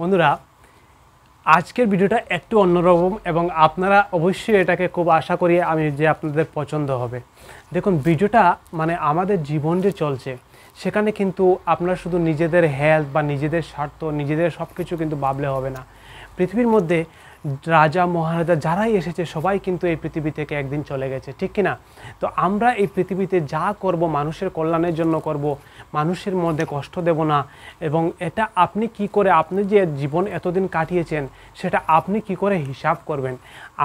বন্ধুরা আজকের ভিডিওটা একটু অন্যরকম এবং আপনারা অবশ্যই এটাকে খুব আশা করি আমি যে আপনাদের পছন্দ হবে দেখুন ভিডিওটা মানে আমাদের জীবন যে চলছে সেখানে কিন্তু আপনারা শুধু নিজেদের হেলথ বা নিজেদের স্বার্থ নিজেদের সব কিছু কিন্তু ভাবলে হবে না পৃথিবীর মধ্যে রাজা মহারাজা যারাই এসেছে সবাই কিন্তু এই পৃথিবী থেকে একদিন চলে গেছে ঠিক কিনা তো আমরা এই পৃথিবীতে যা করব মানুষের কল্যাণের জন্য করব মানুষের মধ্যে কষ্ট দেব না এবং এটা আপনি কি করে আপনি যে জীবন এতদিন কাটিয়েছেন সেটা আপনি কি করে হিসাব করবেন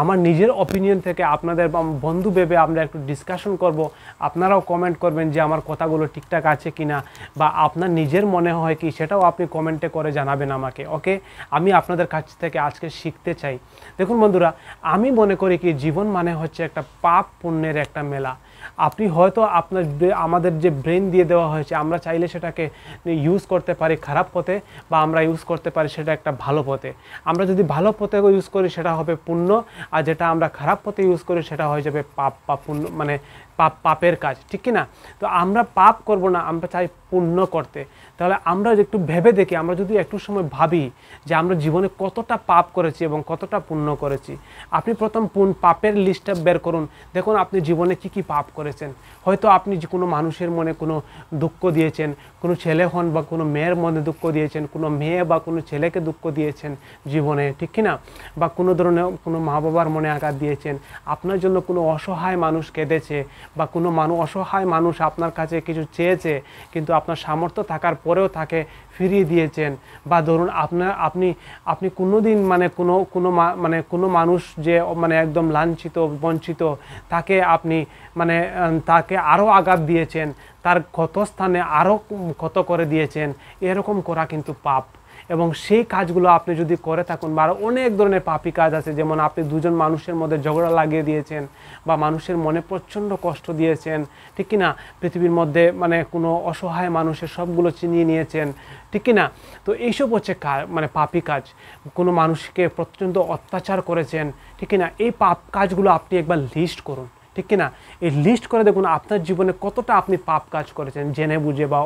আমার নিজের অপিনিয়ন থেকে আপনাদের বন্ধু ভেবে আমরা একটু ডিসকাশন করব আপনারাও কমেন্ট করবেন যে আমার কথাগুলো ঠিকঠাক আছে কি না বা আপনার নিজের মনে হয় কি সেটাও আপনি কমেন্টে করে জানাবেন আমাকে ওকে আমি আপনাদের কাছ থেকে আজকে শিখতে চাই দেখুন বন্ধুরা আমি মনে করি কি জীবন মানে হচ্ছে একটা পাপ পুণ্যের একটা মেলা আপনি হয়তো আপনার আমাদের যে ব্রেন দিয়ে দেওয়া হয়েছে আমরা চাইলে সেটাকে ইউজ করতে পারি খারাপ পথে বা আমরা ইউজ করতে পারি সেটা একটা ভালো পথে আমরা যদি ভালো পথে ইউজ করি সেটা হবে পুণ্য আর যেটা আমরা খারাপ পথে ইউজ করি সেটা হয়ে যাবে পাপ বা পুণ্য মানে পাপ পাপের কাজ ঠিক কি না তো আমরা পাপ করব না আমরা চাই পুণ্য করতে তাহলে আমরা একটু ভেবে দেখি আমরা যদি একটু সময় ভাবি যে আমরা জীবনে কতটা পাপ করেছি এবং কতটা পুণ্য করেছি আপনি প্রথম পাপের লিস্টটা বের করুন দেখুন আপনি জীবনে কি কি পাপ করেছেন হয়তো আপনি যে কোনো মানুষের মনে কোনো দুঃখ দিয়েছেন কোনো ছেলে হন বা কোনো মেয়ের মনে দুঃখ দিয়েছেন কোনো মেয়ে বা কোনো ছেলেকে দুঃখ দিয়েছেন জীবনে ঠিক কিনা বা কোনো ধরনের কোনো মা বাবার মনে আঘাত দিয়েছেন আপনার জন্য কোনো অসহায় মানুষ কেঁদেছে বা কোনো মানুষ অসহায় মানুষ আপনার কাছে কিছু চেয়েছে কিন্তু আপনার সামর্থ্য থাকার পরেও তাকে ফিরিয়ে দিয়েছেন বা ধরুন আপনার আপনি আপনি কোনো দিন মানে কোনো কোনো মানে কোনো মানুষ যে মানে একদম লাঞ্ছিত বঞ্চিত তাকে আপনি মানে তাকে আরও আঘাত দিয়েছেন তার ক্ষত স্থানে আরও ক্ষত করে দিয়েছেন এরকম করা কিন্তু পাপ এবং সেই কাজগুলো আপনি যদি করে থাকুন বা আরও অনেক ধরনের পাপি কাজ আছে যেমন আপনি দুজন মানুষের মধ্যে ঝগড়া লাগিয়ে দিয়েছেন বা মানুষের মনে প্রচণ্ড কষ্ট দিয়েছেন ঠিক কিনা পৃথিবীর মধ্যে মানে কোনো অসহায় মানুষের সবগুলো চিনিয়ে নিয়েছেন ঠিক কিনা তো এইসব হচ্ছে মানে পাপি কাজ কোনো মানুষকে প্রচণ্ড অত্যাচার করেছেন ঠিক কিনা এই পাপ কাজগুলো আপনি একবার লিস্ট করুন ঠিক কিনা এই লিস্ট করে দেখুন আপনার জীবনে কতটা আপনি পাপ কাজ করেছেন জেনে বুঝে বা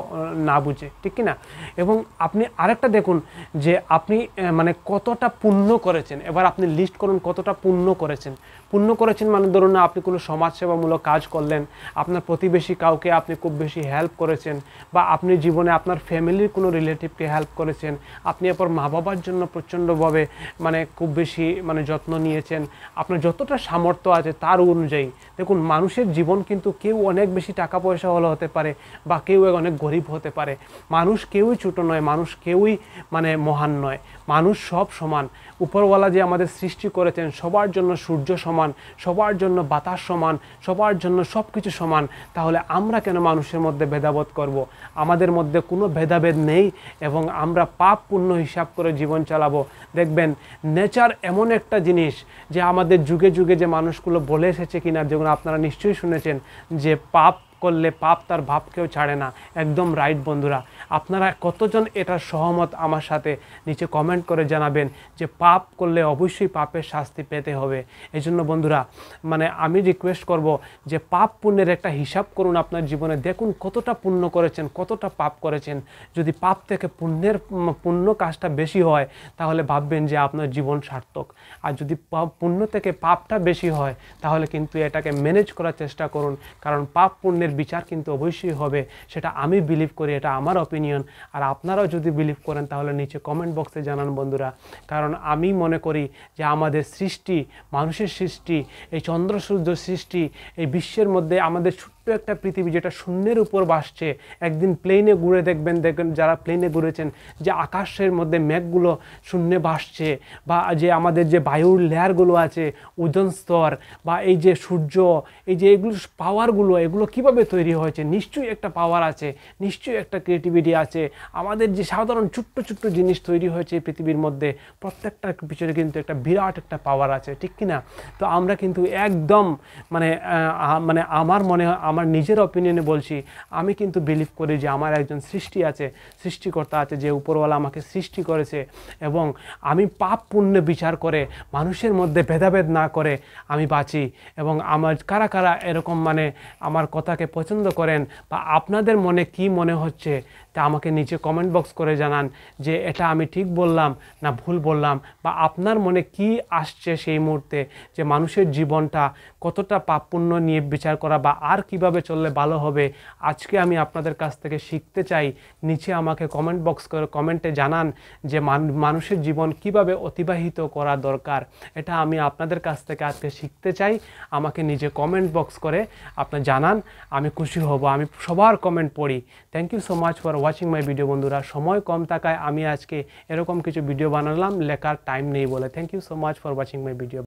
না বুঝে ঠিক কিনা এবং আপনি আরেকটা দেখুন যে আপনি মানে কতটা পূর্ণ করেছেন এবার আপনি লিস্ট করুন কতটা পূর্ণ করেছেন পূর্ণ করেছেন মানে ধরুন না আপনি কোনো সমাজসেবামূলক কাজ করলেন আপনার প্রতিবেশী কাউকে আপনি খুব বেশি হেল্প করেছেন বা আপনি জীবনে আপনার ফ্যামিলির কোনো রিলেটিভকে হেল্প করেছেন আপনি এরপর মা বাবার জন্য প্রচণ্ডভাবে মানে খুব বেশি মানে যত্ন নিয়েছেন আপনার যতটা সামর্থ্য আছে তার অনুযায়ী দেখুন মানুষের জীবন কিন্তু কেউ অনেক বেশি টাকা পয়সা হলো হতে পারে বা কেউ অনেক গরিব হতে পারে মানুষ কেউই ছোটো নয় মানুষ কেউই মানে মহান নয় মানুষ সব সমান উপরওয়ালা যে আমাদের সৃষ্টি করেছেন সবার জন্য সূর্য সমান সবার জন্য বাতাস সমান সবার জন্য সব কিছু সমান তাহলে আমরা কেন মানুষের মধ্যে ভেদাবোধ করব। আমাদের মধ্যে কোনো ভেদাভেদ নেই এবং আমরা পাপ পূর্ণ হিসাব করে জীবন চালাবো দেখবেন নেচার এমন একটা জিনিস যে আমাদের যুগে যুগে যে মানুষগুলো বলে এসেছে কিনা যেগুলো আপনারা নিশ্চয়ই শুনেছেন যে পাপ করলে পাপ তার ভাবকেও ছাড়ে না একদম রাইট বন্ধুরা আপনারা কতজন এটার সহমত আমার সাথে নিচে কমেন্ট করে জানাবেন যে পাপ করলে অবশ্যই পাপের শাস্তি পেতে হবে এই জন্য বন্ধুরা মানে আমি রিকোয়েস্ট করব যে পাপ পুণ্যের একটা হিসাব করুন আপনার জীবনে দেখুন কতটা পুণ্য করেছেন কতটা পাপ করেছেন যদি পাপ থেকে পুণ্যের পুণ্য কাজটা বেশি হয় তাহলে ভাববেন যে আপনার জীবন সার্থক আর যদি পুণ্য থেকে পাপটা বেশি হয় তাহলে কিন্তু এটাকে ম্যানেজ করার চেষ্টা করুন কারণ পাপ পুণ্যের আমাদের বিচার কিন্তু অবশ্যই হবে সেটা আমি বিলিভ করি এটা আমার অপিনিয়ন আর আপনারাও যদি বিলিভ করেন তাহলে নিচে কমেন্ট বক্সে জানান বন্ধুরা কারণ আমি মনে করি যে আমাদের সৃষ্টি মানুষের সৃষ্টি এই চন্দ্র সূর্য সৃষ্টি এই বিশ্বের মধ্যে আমাদের একটা পৃথিবী যেটা শূন্যের উপর বাসছে একদিন প্লেনে ঘুরে দেখবেন দেখবেন যারা প্লেনে ঘুরেছেন যে আকাশের মধ্যে মেঘগুলো শূন্যে বাসছে বা যে আমাদের যে বায়ুর লেয়ারগুলো আছে ওজন স্তর বা এই যে সূর্য এই যে এগুলো পাওয়ারগুলো এগুলো কিভাবে তৈরি হয়েছে নিশ্চয়ই একটা পাওয়ার আছে নিশ্চয়ই একটা ক্রিয়েটিভিটি আছে আমাদের যে সাধারণ ছোট্ট ছোট্ট জিনিস তৈরি হয়েছে পৃথিবীর মধ্যে প্রত্যেকটার পিছনে কিন্তু একটা বিরাট একটা পাওয়ার আছে ঠিক কিনা তো আমরা কিন্তু একদম মানে মানে আমার মনে হয় আমার নিজের অপিনিয়নে বলছি আমি কিন্তু বিলিভ করি যে আমার একজন সৃষ্টি আছে সৃষ্টিকর্তা আছে যে উপরওয়ালা আমাকে সৃষ্টি করেছে এবং আমি পাপ পুণ্য বিচার করে মানুষের মধ্যে ভেদাভেদ না করে আমি বাঁচি এবং আমার কারা কারা এরকম মানে আমার কথাকে পছন্দ করেন বা আপনাদের মনে কি মনে হচ্ছে তা আমাকে নিচে কমেন্ট বক্স করে জানান যে এটা আমি ঠিক বললাম না ভুল বললাম বা আপনার মনে কি আসছে সেই মুহূর্তে যে মানুষের জীবনটা কতটা পাপপূর্ণ নিয়ে বিচার করা বা আর কীভাবে কিভাবে চললে ভালো হবে আজকে আমি আপনাদের কাছ থেকে শিখতে চাই নিচে আমাকে কমেন্ট বক্স করে কমেন্টে জানান যে মানুষের জীবন কিভাবে অতিবাহিত করা দরকার এটা আমি আপনাদের কাছ থেকে আজকে শিখতে চাই আমাকে নিজে কমেন্ট বক্স করে আপনার জানান আমি খুশি হব আমি সবার কমেন্ট পড়ি thank you so much for watching my video বন্ধুরা সময় কম থাকায় আমি আজকে এরকম কিছু ভিডিও বানালাম লেখার টাইম নেই বলে thank you so much for watching my video